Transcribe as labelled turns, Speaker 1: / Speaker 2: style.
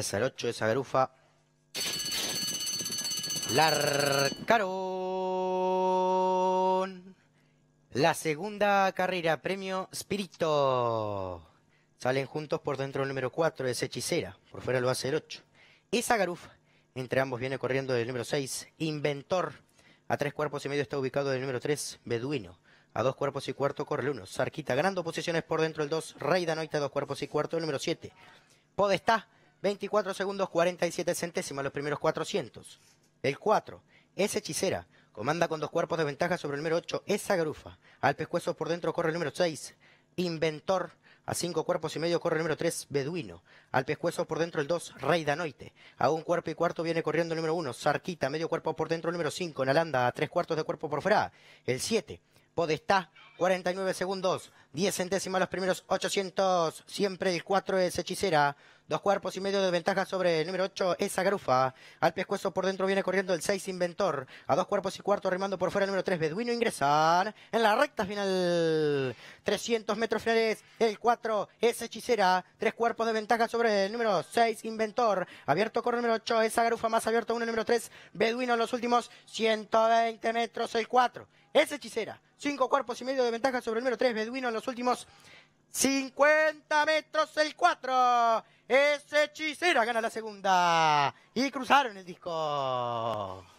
Speaker 1: el 8 esa garufa. Larcaron. La segunda carrera, premio Spirito. Salen juntos por dentro el número 4, es Hechicera. Por fuera lo hace el 8. Esa garufa. Entre ambos viene corriendo del número 6, Inventor. A tres cuerpos y medio está ubicado el número 3, Beduino. A dos cuerpos y cuarto corre el 1. Sarquita ganando posiciones por dentro el 2, Rey Danoita, dos cuerpos y cuarto, el número 7. Podestá 24 segundos 47 centésimas los primeros 400. El 4 es hechicera. Comanda con dos cuerpos de ventaja sobre el número 8 esa garufa. Al pescuezo por dentro corre el número 6. Inventor. A cinco cuerpos y medio corre el número 3, Beduino. Al pescuezo por dentro el 2, Rey Danoite. A un cuerpo y cuarto viene corriendo el número 1, Sarquita. Medio cuerpo por dentro el número 5, Nalanda. A tres cuartos de cuerpo por fuera, el 7. Podestá, 49 segundos, 10 centésimas los primeros 800, siempre el 4 es Hechicera, dos cuerpos y medio de ventaja sobre el número 8 esa garufa, al pescuezo por dentro viene corriendo el 6 Inventor, a dos cuerpos y cuarto remando por fuera el número 3 Beduino ingresar, en la recta final, 300 metros finales, el 4 es Hechicera, tres cuerpos de ventaja sobre el número 6 Inventor, abierto con el número 8 Esa garufa más abierto uno el número 3 Beduino en los últimos 120 metros el 4 es Hechicera. Cinco cuerpos y medio de ventaja sobre el número tres, Beduino en los últimos 50 metros el 4. Es hechicera, gana la segunda. Y cruzaron el disco.